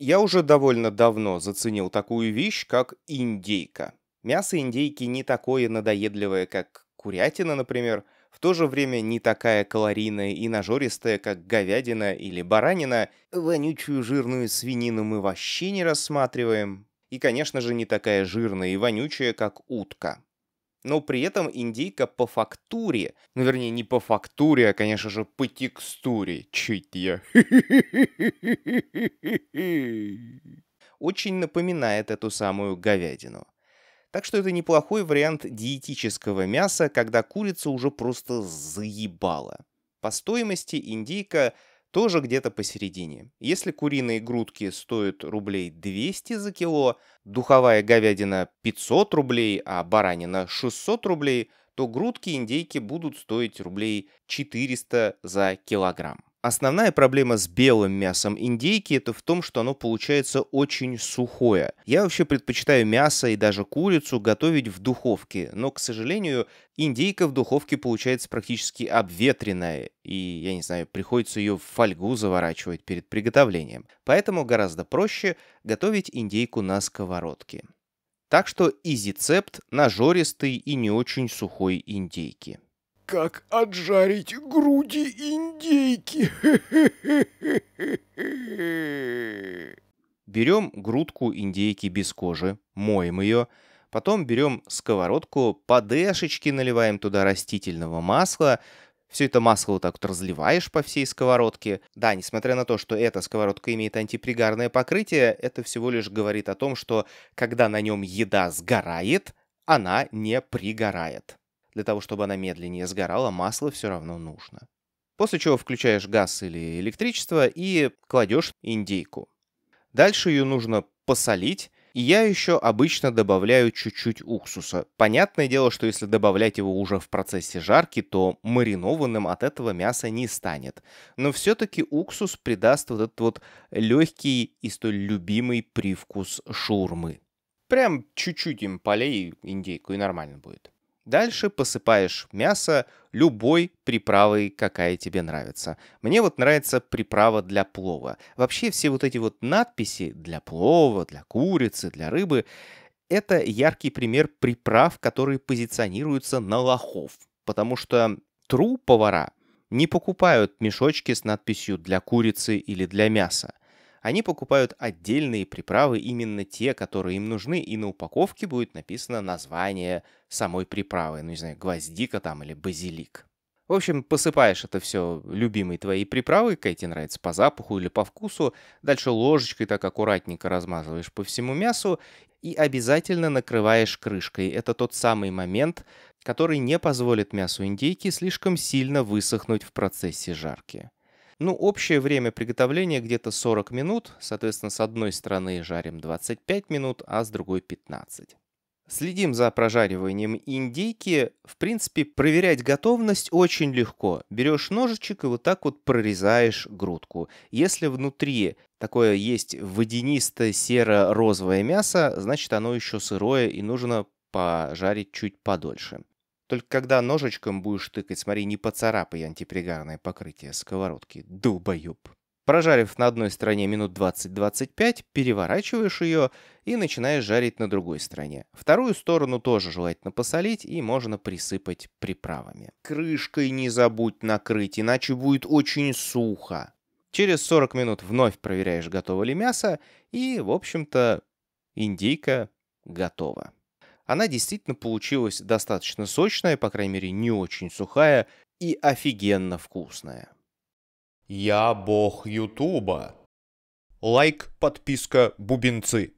Я уже довольно давно заценил такую вещь, как индейка. Мясо индейки не такое надоедливое, как курятина, например, в то же время не такая калорийная и нажористая, как говядина или баранина, вонючую жирную свинину мы вообще не рассматриваем, и, конечно же, не такая жирная и вонючая, как утка но при этом индейка по фактуре, ну вернее не по фактуре, а конечно же по текстуре, чуть я, очень напоминает эту самую говядину. Так что это неплохой вариант диетического мяса, когда курица уже просто заебала. По стоимости индейка тоже где-то посередине. Если куриные грудки стоят рублей 200 за кило, духовая говядина 500 рублей, а баранина 600 рублей, то грудки индейки будут стоить рублей 400 за килограмм. Основная проблема с белым мясом индейки это в том, что оно получается очень сухое. Я вообще предпочитаю мясо и даже курицу готовить в духовке, но, к сожалению, индейка в духовке получается практически обветренная, и, я не знаю, приходится ее в фольгу заворачивать перед приготовлением. Поэтому гораздо проще готовить индейку на сковородке. Так что изицепт на жористый и не очень сухой индейки как отжарить груди индейки. Берем грудку индейки без кожи, моем ее, потом берем сковородку, по дэшечке наливаем туда растительного масла, все это масло вот так вот разливаешь по всей сковородке. Да, несмотря на то, что эта сковородка имеет антипригарное покрытие, это всего лишь говорит о том, что когда на нем еда сгорает, она не пригорает. Для того, чтобы она медленнее сгорала, масло все равно нужно. После чего включаешь газ или электричество и кладешь индейку. Дальше ее нужно посолить, и я еще обычно добавляю чуть-чуть уксуса. Понятное дело, что если добавлять его уже в процессе жарки, то маринованным от этого мяса не станет. Но все-таки уксус придаст вот этот вот легкий и столь любимый привкус шурмы. Прям чуть-чуть им полей индейку и нормально будет. Дальше посыпаешь мясо любой приправой, какая тебе нравится. Мне вот нравится приправа для плова. Вообще все вот эти вот надписи для плова, для курицы, для рыбы — это яркий пример приправ, которые позиционируются на лохов. Потому что тру повара не покупают мешочки с надписью «для курицы» или «для мяса». Они покупают отдельные приправы, именно те, которые им нужны, и на упаковке будет написано название самой приправы, ну не знаю, гвоздика там или базилик. В общем, посыпаешь это все любимой твоей приправой, какая тебе нравится по запаху или по вкусу, дальше ложечкой так аккуратненько размазываешь по всему мясу и обязательно накрываешь крышкой. Это тот самый момент, который не позволит мясу индейки слишком сильно высохнуть в процессе жарки. Ну, общее время приготовления где-то 40 минут, соответственно, с одной стороны жарим 25 минут, а с другой 15. Следим за прожариванием индейки. В принципе, проверять готовность очень легко. Берешь ножичек и вот так вот прорезаешь грудку. Если внутри такое есть водянистое серо-розовое мясо, значит оно еще сырое и нужно пожарить чуть подольше. Только когда ножичком будешь тыкать, смотри, не поцарапай антипригарное покрытие сковородки, долбоеб. Прожарив на одной стороне минут 20-25, переворачиваешь ее и начинаешь жарить на другой стороне. Вторую сторону тоже желательно посолить и можно присыпать приправами. Крышкой не забудь накрыть, иначе будет очень сухо. Через 40 минут вновь проверяешь, готово ли мясо, и, в общем-то, индейка готова. Она действительно получилась достаточно сочная, по крайней мере не очень сухая и офигенно вкусная. Я бог Ютуба. Лайк, подписка, бубенцы.